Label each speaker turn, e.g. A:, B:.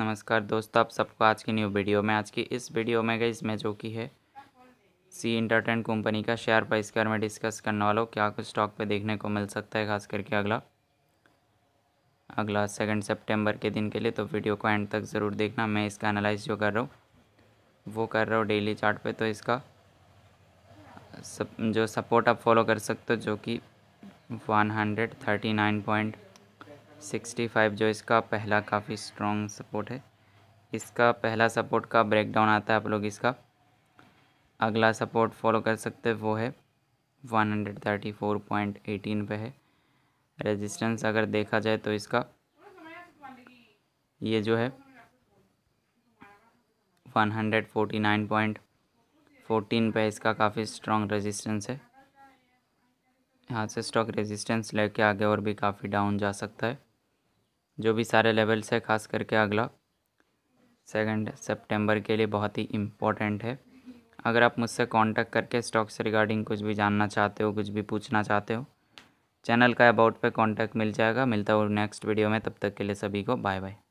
A: नमस्कार दोस्तों आप सबको आज की न्यू वीडियो में आज की इस वीडियो में गई इसमें जो कि है सी इंटरटेन कंपनी का शेयर प्राइस के बारे में डिस्कस करने वाला हूँ क्या कुछ स्टॉक पे देखने को मिल सकता है खास करके अगला अगला सेकंड सितंबर के दिन के लिए तो वीडियो को एंड तक ज़रूर देखना मैं इसका एनालाइज जो कर रहा हूँ वो कर रहा हूँ डेली चार्ट पे, तो इसका सब जो सपोर्ट आप फॉलो कर सकते हो जो कि one hundred thirty nine point sixty five जो इसका पहला काफ़ी स्ट्रॉन्ग सपोर्ट है इसका पहला सपोर्ट का ब्रेकडाउन आता है आप लोग इसका अगला सपोर्ट फॉलो कर सकते हैं वो है one hundred thirty four point eighteen पे है रेजिस्टेंस अगर देखा जाए तो इसका ये जो है one hundred forty nine point fourteen पे इसका काफ़ी स्ट्रॉन्ग रेजिस्टेंस है यहाँ से स्टॉक रेजिस्टेंस लेके आगे और भी काफ़ी डाउन जा सकता है जो भी सारे लेवल्स है खास करके अगला सेकंड सितंबर के लिए बहुत ही इम्पोर्टेंट है अगर आप मुझसे कांटेक्ट करके स्टॉक से रिगार्डिंग कुछ भी जानना चाहते हो कुछ भी पूछना चाहते हो चैनल का अबाउट पे कांटेक्ट मिल जाएगा मिलता हूँ नेक्स्ट वीडियो में तब तक के लिए सभी को बाय बाय